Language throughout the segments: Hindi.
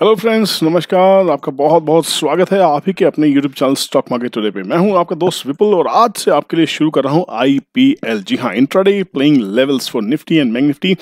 हेलो फ्रेंड्स नमस्कार आपका बहुत बहुत स्वागत है आप ही के अपने YouTube channel stock market today पे मैं हूं आपका दोस्त विपुल और आज से आपके लिए शुरू कर रहा हूं आईपीएल जी हां intraday playing levels for Nifty and मैंग निफ्टी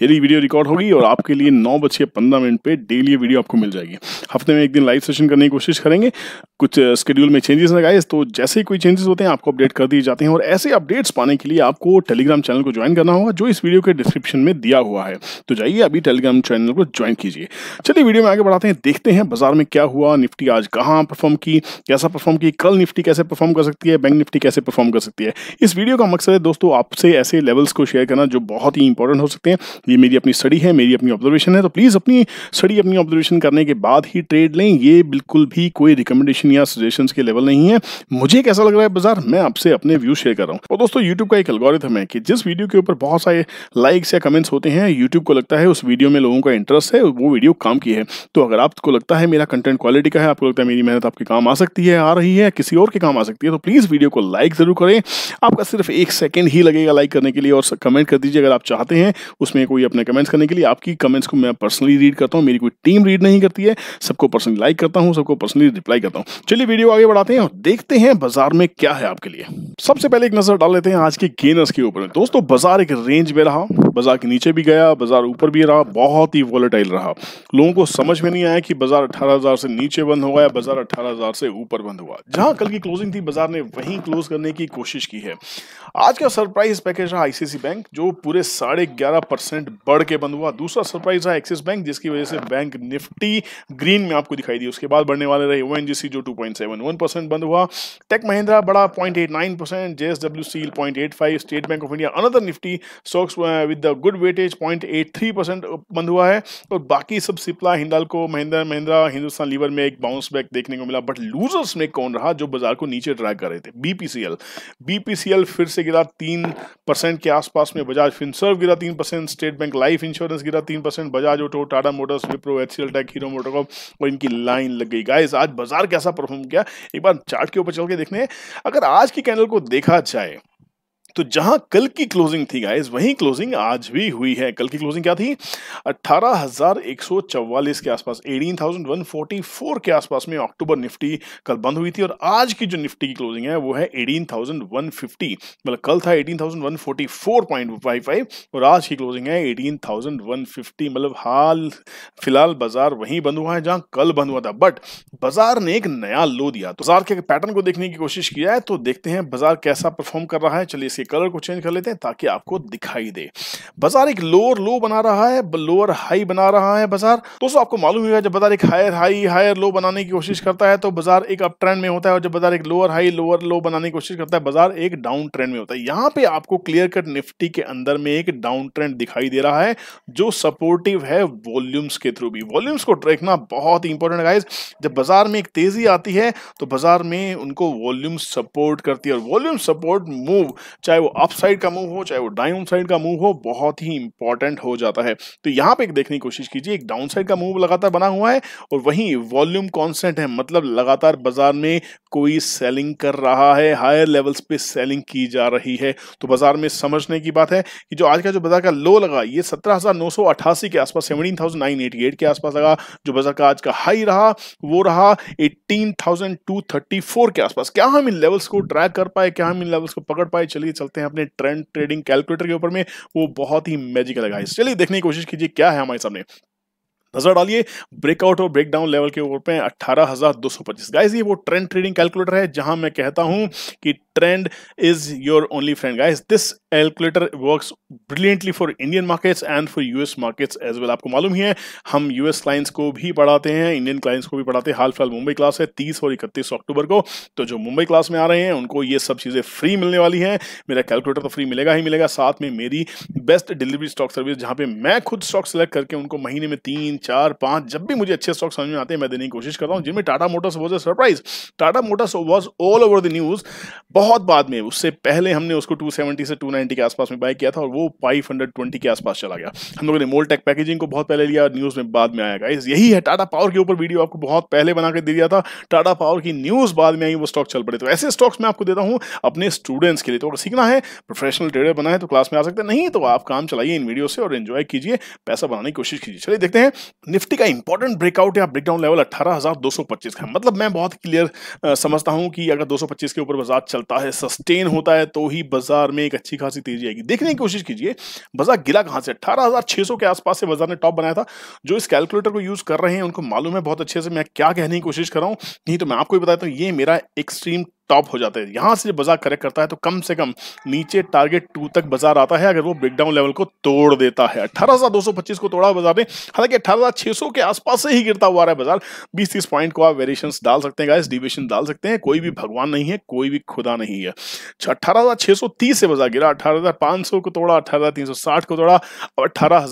डेली वीडियो रिकॉर्ड होगी और आपके लिए नौ बज के पंद्रह मिनट पर डेली वीडियो आपको मिल जाएगी हफ्ते में एक दिन लाइव सेशन करने की कोशिश करेंगे कुछ स्केड्यूल uh, में चेंजेस लगाए तो जैसे ही कोई चेंजेस होते हैं आपको अपडेट कर दिए जाते हैं और ऐसे अपडेट्स पाने के लिए आपको टेलीग्राम चैनल को ज्वाइन करना होगा जो इस वीडियो के डिस्क्रिप्शन में दिया हुआ है तो जाइए अभी टेलीग्राम चैनल को ज्वाइन कीजिए चलिए वीडियो में आगे बढ़ाते हैं देखते हैं बाजार में क्या हुआ निफ्टी आज कहाँ परफॉर्म की कैसा परफॉर्म की कल निफ्टी कैसे परफॉर्म कर सकती है बैंक निफ्टी कैसे परफॉर्म कर सकती है इस वीडियो का मकसद है दोस्तों आपसे ऐसे लेवल्स को शेयर करना जो बहुत ही इंपॉर्टेंट हो सकते हैं ये मेरी अपनी स्टडी है मेरी अपनी ऑब्जर्वेशन है तो प्लीज़ अपनी स्टडी अपनी ऑब्जर्वेशन करने के बाद ही ट्रेड लें ये बिल्कुल भी कोई रिकमेंडेशन या सजेशन के लेवल नहीं है मुझे कैसा लग रहा है बाजार मैं आपसे अपने व्यू शेयर कर रहा हूँ और दोस्तों यूट्यूब का एक एल्गोरिथम है कि जिस वीडियो के ऊपर बहुत सारे लाइक्स या कमेंट्स होते हैं यूट्यूब को लगता है उस वीडियो में लोगों का इंटरेस्ट है वो वीडियो काम की है तो अगर आपको लगता है मेरा कंटेंट क्वालिटी का है आपको लगता है मेरी मेहनत आपके काम आ सकती है आ रही है किसी और के काम आ सकती है तो प्लीज़ वीडियो को लाइक ज़रूर करें आपका सिर्फ एक सेकेंड ही लगेगा लाइक करने के लिए और कमेंट कर दीजिए अगर आप चाहते हैं उसमें कोई अपने कमेंट्स करने के लिए आपकी कमेंट्स को मैं पर्सनली रीड करता हूँ मेरी कोई टीम रीड नहीं करती है सबको पर्सनली लाइक करता हूँ सबको पर्सनली रिप्लाई करता हूँ चलिए वीडियो आगे बढ़ाते हैं और देखते हैं बाजार में क्या है आपके लिए सबसे पहले एक नजर डाल लेते हैं आज के गेनर्स के ऊपर दोस्तों बाजार एक रेंज में रहा बाजार के नीचे भी गया बाजार ऊपर भी रहा बहुत ही वॉलेटाइल रहा लोगों को समझ में नहीं आया कि बाजार 18000 से नीचे बंद हुआ या बाजार 18000 से ऊपर बंद हुआ जहां कल की क्लोजिंग थी बाजार ने वहीं क्लोज करने की कोशिश की है आज का सरप्राइज पैकेज रहा आईसीसी बैंक जो पूरे साढ़े ग्यारह परसेंट बढ़ के बंद हुआ दूसरा सरप्राइज रहा एक्सिस बैंक जिसकी वजह से बैंक निफ्टी ग्रीन में आपको दिखाई दी उसके बाद बढ़ने वाले रहे ओ जो टू बंद हुआ टेक महिंद्रा बड़ा point eight nine percent JSW steel point eight five state bank of India another Nifty stocks with the good weightage point eight three percent बंद हुआ है और बाकी सब सिप्ला को महिंद्रा महिंद्रा हिंदुस्तान लीवर में एक बाउंस बैक देखने को मिला बट लूजर्स में कौन रहा जो बाजार को नीचे ड्रैग कर रहे थे बीपीसीएल बीपीसीएल फिर से गिरा तीन परसेंट के आसपास में बजाज फिनसर्व गिरा तीन percent state bank life insurance गिरा तीन percent Bajaj auto Tata motors Wipro H C L tech Hero MotoCorp और इनकी लाइन लग गई गाइज आज बाजार कैसा परफॉर्म किया एक बार चार्ट के ऊपर चल के देखने अगर आज की कैंडल को देखा जाए तो जहां कल की क्लोजिंग थी गाइस वहीं क्लोजिंग आज भी हुई है कल की क्लोजिंग क्या थी 18,144 के आसपास 18,144 के आसपास में अक्टूबर निफ्टी कल बंद हुई थी और आज की जो निफ्टी की क्लोजिंग है वो है 18,150 मतलब कल था 18,144.55 और आज की क्लोजिंग है 18,150 मतलब हाल फिलहाल बाजार वहीं बंद हुआ है जहां कल बंद हुआ था बट बाजार ने एक नया लो दिया तो बाजार के पैटर्न को देखने की कोशिश किया है तो देखते हैं बाजार कैसा परफॉर्म कर रहा है चलिए कलर को चेंज कर लेते हैं ताकि आपको दिखाई दे बाजार एक लोअर लो बना रहा है लोअर हाई बना रहा है बाजार दोस्तों आपको मालूम ही जब बाजार एक हायर हाई हायर लो बनाने की कोशिश करता है तो बाजार एक अप ट्रेंड में होता है और जब बाजार एक लोअर हाई लोअर लो बनाने की कोशिश करता है बाजार एक डाउन ट्रेंड में होता है यहाँ पे आपको क्लियर कट निफ्टी के अंदर में एक डाउन ट्रेंड दिखाई दे रहा है जो सपोर्टिव है वॉल्यूम्स के थ्रू भी वॉल्यूम्स को ट्रेकना बहुत ही इंपॉर्टेंट गाइज जब बाजार में एक तेजी आती है तो बाजार में उनको वॉल्यूम सपोर्ट करती है और वॉल्यूम सपोर्ट मूव चाहे वो अप साइड का मूव हो चाहे वो डाउन साइड का मूव हो बहुत ही इंपॉर्टेंट हो जाता है तो यहाँ पे एक देखने की कोशिश कीजिए एक डाउन साइड का मूव लगातार बना हुआ है और वहीं वॉल्यूम कॉन्स्टेंट है मतलब लगातार बाजार में कोई सेलिंग कर रहा है हायर लेवल्स पे सेलिंग की जा रही है तो बाजार में समझने की बात है कि जो आज का जो बाजार का लो लगा ये सत्रह के आसपास सेवनटीन के आसपास लगा जो बाजार का आज का हाई रहा वो रहा एट्टीन के आसपास क्या हम इन लेवल्स को ट्रैक कर पाए क्या हम इन लेवल्स को पकड़ पाए चलिए चलते हैं अपने ट्रेंड ट्रेडिंग कैलकुलेटर के ऊपर में वो बहुत ही मैजिकल है गाइस चलिए देखने की कोशिश कीजिए क्या है हमारे सामने नजर डालिए ब्रेकआउट और ब्रेकडाउन लेवल के ऊपर अट्ठारह हजार दो सौ पच्चीस गाइज ये वो ट्रेंड ट्रेडिंग कैलकुलेटर है जहां मैं कहता हूं कि trend is your only friend guys this calculator work brilliantly for Indian markets and for US markets as well आपको मालूम ही है हम यूएस क्लाइंट्स को भी पढ़ाते हैं इंडियन क्लाइंट्स को भी पढ़ाते हैं हाल फिलहाल मुंबई क्लास है तीस और इकतीस अक्टूबर को तो जो मुंबई क्लास में आ रहे हैं उनको ये सब चीज़ें फ्री मिलने वाली है मेरा कैलकुलेटर तो फ्री मिलेगा ही मिलेगा साथ में मेरी बेस्ट डिलीवरी स्टॉक सर्विस जहां पे मैं खुद स्टॉक सेलेक्ट करके उनको महीने में तीन चार पाँच जब भी मुझे अच्छे स्टॉक समझ में आते हैं मैं देने की कोशिश कर रहा हूँ जिनमें Tata motors was a surprise Tata motors was all over the news बहुत बाद में उससे पहले हमने उसको 270 से 290 के आसपास में बाय किया था और वो 520 के आसपास चला गया हम लोगों ने मोलटेक पैकेजिंग को बहुत पहले लिया न्यूज़ में बाद में आया गाइज यही है टाटा पावर के ऊपर वीडियो आपको बहुत पहले बना के दे दिया था टाटा पावर की न्यूज़ बाद में आई वो स्टॉक चल पड़े तो ऐसे स्टॉक्स मैं आपको देता हूँ अपने स्टूडेंट्स के लिए तो अगर सीखना है प्रोफेशनल ट्रेडर बना है तो क्लास में आ सकते नहीं तो आप काम चलाइए इन वीडियो से और एंजॉय कीजिए पैसा बनाने की कोशिश कीजिए चलिए देखते हैं निफ्टी का इंपॉर्टेंट ब्रेकआउट या ब्रेकडाउन लेवल 18,225 का है मतलब मैं बहुत क्लियर समझता हूं कि अगर 225 के ऊपर बाजार चलता है सस्टेन होता है तो ही बाजार में एक अच्छी खासी तेजी आएगी देखने की कोशिश कीजिए बाजार गिरा कहां से 18,600 के आसपास से बाजार ने टॉप बनाया था जो इस कैलकुलेटर को यूज कर रहे हैं उनको मालूम है बहुत अच्छे से मैं क्या कहने की कोशिश कर रहा हूं नहीं तो मैं आपको भी बताता हूँ ये मेरा एक्सट्रीम टॉप हो जाते हैं यहाँ से जब बाजार करेक्ट करता है तो कम से कम नीचे टारगेट टू तक बाजार आता है अगर वो ब्रेकडाउन लेवल को तोड़ देता है अठारह को तोड़ा बाजार ने हालांकि अठारह के आसपास से ही गिरता हुआ रहा है बाजार बीस तीस पॉइंट को आप वेरिएशन डाल सकते हैं गाइस डिवेशन डाल सकते हैं कोई भी भगवान नहीं है कोई भी खुदा नहीं है अच्छा, अठारह से बाजार गिरा अठारह को तोड़ा अठारह को तोड़ा और अठारह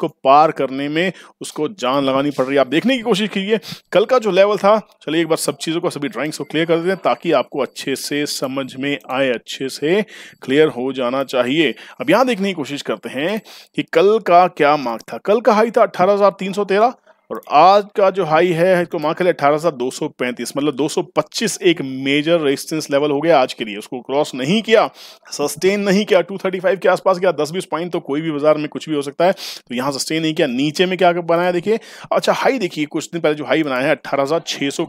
को पार करने में उसको जान लगानी पड़ रही है आप देखने की कोशिश कीजिए कल का जो लेवल था चलिए एक बार सब चीज़ों को सभी ड्राइंग्स को क्लियर कर देते हैं ताकि ताकि आपको अच्छे से समझ में आए अच्छे से क्लियर हो जाना चाहिए अब यहां देखने की कोशिश करते हैं कि कल का क्या मार्क था कल का हाई था अठारह और आज का जो हाई है इसको मान के लिए अठारह मतलब दो सौ पच्चीस एक मेजर रेजिस्टेंस लेवल हो गया आज के लिए उसको क्रॉस नहीं किया सस्टेन नहीं किया टू थर्टी फाइव के आसपास गया दस बीस पॉइंट तो कोई भी बाजार में कुछ भी हो सकता है तो यहाँ सस्टेन नहीं किया नीचे में क्या बनाया देखिए अच्छा हाई देखिए कुछ दिन पहले जो हाई बनाया है अट्ठारह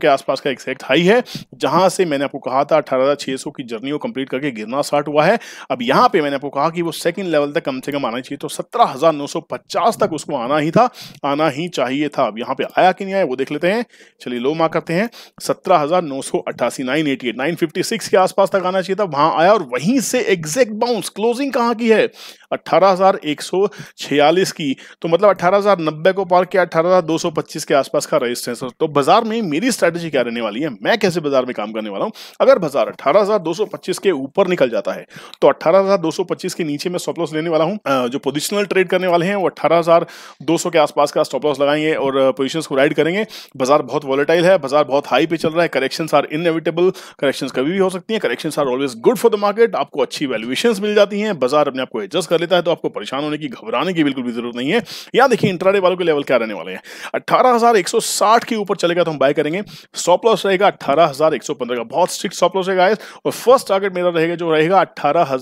के आसपास का एक्सैक्ट हाई है जहां से मैंने आपको कहा था अठारह की जर्नी को कंप्लीट करके गिरना स्टार्ट हुआ है अब यहाँ पे मैंने आपको कहा कि वो सेकंड लेवल तक कम से कम आना चाहिए तो सत्रह तक उसको आना ही था आना ही चाहिए था अब यहाँ पे आया कि नहीं आया वो देख लेते हैं चलिए लो मा करते हैं सत्रह हजार नौ सौ अट्ठासी nine eighty eight nine fifty six के आसपास तक आना चाहिए था वहां आया और वहीं से एग्जैक्ट बाउंस क्लोजिंग कहाँ की है अट्ठारह की तो मतलब अट्ठारह को पार किया अठारह के आसपास का रजिस्टेंस तो बाजार में मेरी स्ट्रैटेजी क्या रहने वाली है मैं कैसे बाजार में काम करने वाला हूँ अगर बाजार अठारह के ऊपर निकल जाता है तो अठारह के नीचे मैं स्टॉप लेने वाला हूँ जो पोजिशनल ट्रेड करने वाले हैं वो अट्ठारह के आसपास का स्टॉप लॉस लगाएंगे और पोजिशन को राइड करेंगे बाजार बहुत वॉलेटाइल है बाजार बहुत हाई पे चल रहा है करेक्शन आर इनएविटेबल करेक्शन कभी भी हो सकती है correction are always good for the market आपको अच्छी वैल्यूएशन मिल जाती है बाजार अपने आपको एडजस्ट कर लेता है तो आपको परेशान होने की घबराने की बिल्कुल भी जरूरत नहीं है या देखिए इंट्राडे वालों के लेवल क्या रहने वाले हैं अठारह के ऊपर चलेगा तो हम बाय करेंगे स्टॉप लॉस रहेगा अठारह का बहुत स्ट्रिक्ट स्टॉप लॉस रहेगा और फर्स्ट टारगेट मेरा रहेगा जो रहेगा अठारह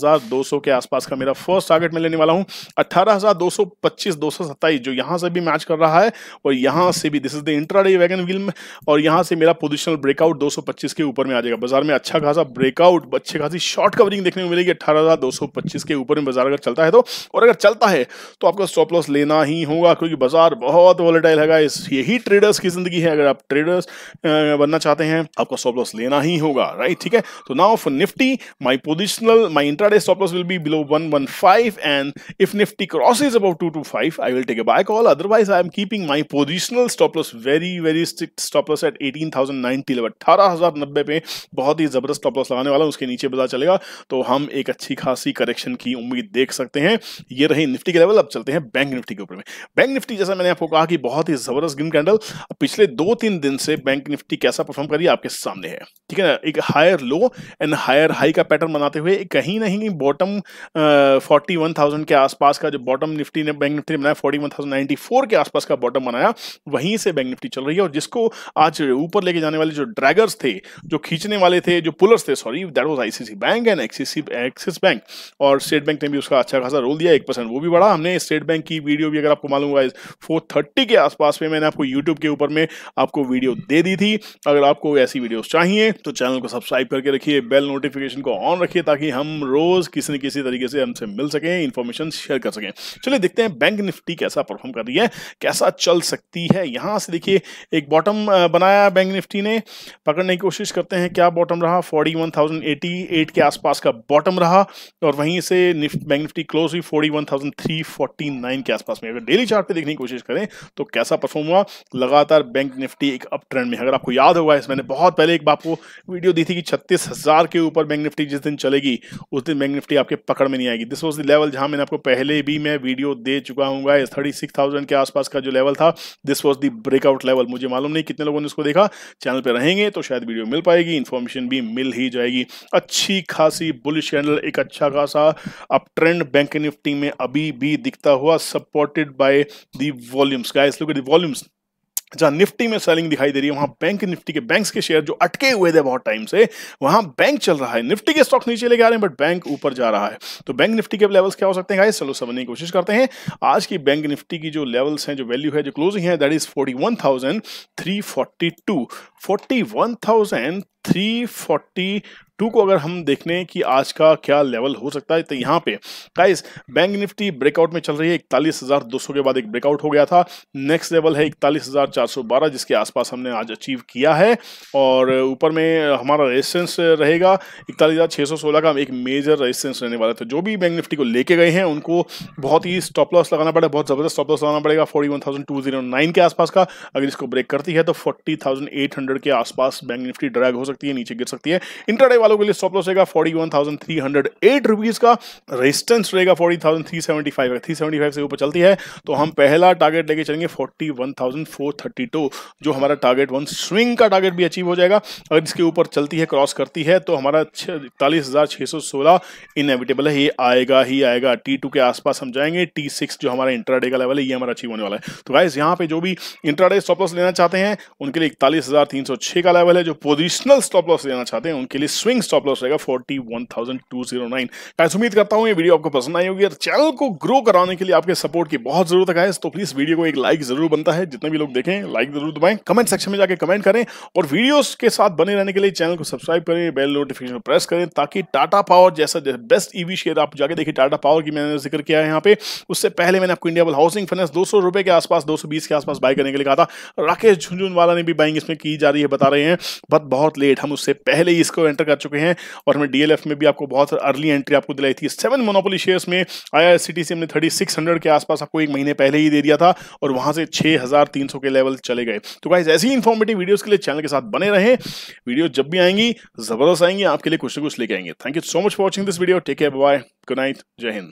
के आसपास का मेरा फर्स्ट टारगेट मैं लेने वाला हूँ अठारह अट्ठारह जो यहां से भी मैच कर रहा है और यहां यहाँ से भी this is the intraday wagon wheel में और यहाँ से मेरा पोजिशनल ब्रेकआउट 225 के ऊपर में आ जाएगा बाजार में अच्छा खासा ब्रेकआउट अच्छे खासी शॉर्ट कवरिंग देखने को मिलेगी अट्ठारह के ऊपर में बाजार अगर चलता है तो और अगर चलता है तो आपको स्टॉप लॉस लेना ही होगा क्योंकि बाजार बहुत वॉलेटाइल है यही ट्रेडर्स की जिंदगी है अगर आप ट्रेडर्स बनना चाहते हैं आपको स्टॉप लॉस लेना ही होगा राइट ठीक है तो now for Nifty my positional my intraday stop loss will be below 115 and if nifty crosses above 225 I will take a buy call otherwise I am keeping my positional stop loss very very strict stop loss at eighteen thousand ninety level अठारह हजार नब्बे पे बहुत ही जबरदस्त स्टॉप लॉस लगाने वाला उसके नीचे बता चलेगा तो हम एक अच्छी खासी करेक्शन की उम्मीद देख सकते हैं ये रही निफ्टी के लेवल अब चलते हैं बैंक निफ्टी के ऊपर में बैंक निफ्टी जैसा मैंने आपको कहा कि बहुत ही जबरदस्त ग्रीन कैंडल पिछले दो तीन दिन से बैंक निफ्टी कैसा परफॉर्म करी आपके सामने है ठीक है ना एक higher low and higher high का पैटर्न बनाते हुए कहीं ना कहीं बॉटम फोर्टी वन थाउजेंड के आसपास का जो बॉटम निफ्टी ने बैंक निफ्टी ने बनाया forty one thousand ninety four के आसपास का बॉटम बनाया वहीं से बैंक निफ्टी चल रही है और जिसको आज ऊपर लेके जाने वाले जो ड्रैगर्स थे जो खींचने वाले थे जो पुलर्स थे sorry that was ICICI bank and Axis bank और स्टेट बैंक ने भी उसका अच्छा खासा रोल दिया एक परसेंट वो भी बढ़ा हमने स्टेट बैंक की वीडियो भी अगर आपको मालूम हुआ फोर थर्टी के आसपास में मैंने आपको यूट्यूब के ऊपर में आपको वीडियो दे दी थी अगर आपको ऐसी वीडियोस चाहिए तो चैनल को सब्सक्राइब करके रखिए बेल नोटिफिकेशन को ऑन रखिए ताकि हम रोज किसी न किसी तरीके से हमसे मिल सकें इन्फॉर्मेशन शेयर कर सकें चलिए देखते हैं बैंक निफ्टी कैसा परफॉर्म कर रही है कैसा चल सकता सकती है यहाँ से देखिए एक बॉटम बनाया बैंक निफ्टी ने पकड़ने की कोशिश करते हैं क्या बॉटम रहा forty one thousand eighty eight के आसपास का बॉटम रहा और वहीं से निफ्ट बैंक निफ्टी क्लोज हुई forty one thousand three forty nine के आसपास में अगर डेली चार्ट पे देखने की कोशिश करें तो कैसा परफॉर्म हुआ लगातार बैंक निफ्टी एक अप ट्रेंड में अगर आपको याद होगा इस मैंने बहुत पहले एक को वीडियो दी थी कि छत्तीस हजार के ऊपर बैंक निफ्टी जिस दिन चलेगी उस दिन बैंक निफ्टी आपके पकड़ में नहीं आएगी दिस वॉज द लेवल जहां मैंने आपको पहले भी मैं वीडियो दे चुका हूँ थर्टी सिक्स थाउजेंड के आसपास का जो लेवल था this was the breakout level मुझे मालूम नहीं कितने लोगों ने इसको देखा चैनल पर रहेंगे तो शायद वीडियो मिल पाएगी इन्फॉर्मेशन भी मिल ही जाएगी अच्छी खासी बुलिश कैंडल एक अच्छा खासा अप ट्रेंड बैंक निफ्टी में अभी भी दिखता हुआ supported by the volumes guys look at the volumes जहां निफ्टी में सेलिंग दिखाई दे रही है वहां बैंक निफ्टी के बैंक्स के शेयर जो अटके हुए थे बहुत टाइम से वहां बैंक चल रहा है निफ्टी के स्टॉक नीचे लेके आ रहे हैं बट बैंक ऊपर जा रहा है तो बैंक निफ्टी के लेवल्स क्या हो सकते हैं चलो समझने की कोशिश करते हैं आज की बैंक निफ्टी की जो लेवल्स हैं जो वैल्यू है जो क्लोजिंग है that is forty one thousand three forty two forty one thousand three forty two को अगर हम देखने कि आज का क्या लेवल हो सकता है तो यहाँ पे गाइस बैंक निफ्टी ब्रेकआउट में चल रही है इकतालीस हजार दो सौ के बाद एक ब्रेकआउट हो गया था नेक्स्ट लेवल है इकतालीस हजार चार सौ बारह जिसके आसपास हमने आज अचीव किया है और ऊपर में हमारा रेजिस्टेंस रहेगा इकतालीस हजार छह सौ सोलह का एक मेजर रेजिस्टेंस रहने वाला है तो जो भी बैंक निफ्टी को लेके गए हैं उनको बहुत ही स्टॉप लॉस लगाना पड़ेगा बहुत ज़बरदस्त स्टॉप लॉस लगाना पड़ेगा forty one thousand two zero nine के आसपास का अगर इसको ब्रेक करती है तो फोर्टी थाउजेंड एट हंड्रेड के आसपास बैंक निफ्टी ड्रैग हो सकती है नीचे गिर सकती है इंटरडे वाला वालों के लिए स्टॉप लॉस रहेगा forty one thousand three hundred eight rupees का रेजिस्टेंस रहेगा forty thousand three seventy five three seventy five से ऊपर चलती है तो हम पहला टारगेट लेके चलेंगे forty one thousand four thirty two जो हमारा टारगेट वन स्विंग का टारगेट भी अचीव हो जाएगा अगर इसके ऊपर चलती है क्रॉस करती है तो हमारा इकतालीस हजार छः सौ सोलह इनएविटेबल है ये आएगा ही आएगा टी टू के आसपास हम जाएंगे टी सिक्स जो हमारा इंट्राडे का लेवल है ये हमारा अचीव होने वाला है तो गाइज यहाँ पे जो भी इंट्राडे स्टॉप लॉस लेना चाहते हैं उनके लिए इकतालीस हजार तीन सौ छः का लेवल है जो पोजिशनल स्टॉप लॉस लेना चाहते हैं उनके लिए स्विंग ओपनिंग स्टॉप लॉस रहेगा forty one thousand two zero nine उम्मीद करता हूँ ये वीडियो आपको पसंद आई होगी और चैनल को ग्रो कराने के लिए आपके सपोर्ट की बहुत जरूरत है तो प्लीज वीडियो को एक लाइक जरूर बनता है जितने भी लोग देखें लाइक जरूर दबाएं कमेंट सेक्शन में जाकर कमेंट करें और वीडियोस के साथ बने रहने के लिए चैनल को सब्सक्राइब करें बेल नोटिफिकेशन प्रेस करें ताकि टाटा पावर जैसा बेस्ट ईवी शेयर आप जाके देखिए टाटा पावर की मैंने जिक्र किया है यहाँ पे उससे पहले मैंने आपको इंडिया हाउसिंग फाइनेंस दो सौ के आसपास दो के आसपास बाय करने के लिए कहा था राकेश झुंझुनवाला ने भी बाइंग इसमें की जा रही है बता रहे हैं बट बहुत लेट हम उससे पहले ही इसको एंटर कर चुके चुके हैं और हमें डीएलएफ में भी आपको बहुत अर्ली एंट्री आपको दिलाई थी सेवन मोनोपोली शेयर्स में आई हमने थर्टी के आसपास आपको एक महीने पहले ही दे दिया था और वहां से छह के लेवल चले गए तो गाइज ऐसी इन्फॉर्मेटिव वीडियोस के लिए चैनल के साथ बने रहे वीडियो जब भी आएंगी जबरदस्त आएंगी आपके लिए कुछ ना कुछ लेके आएंगे thank you so much for watching this video take care bye good night जय हिंद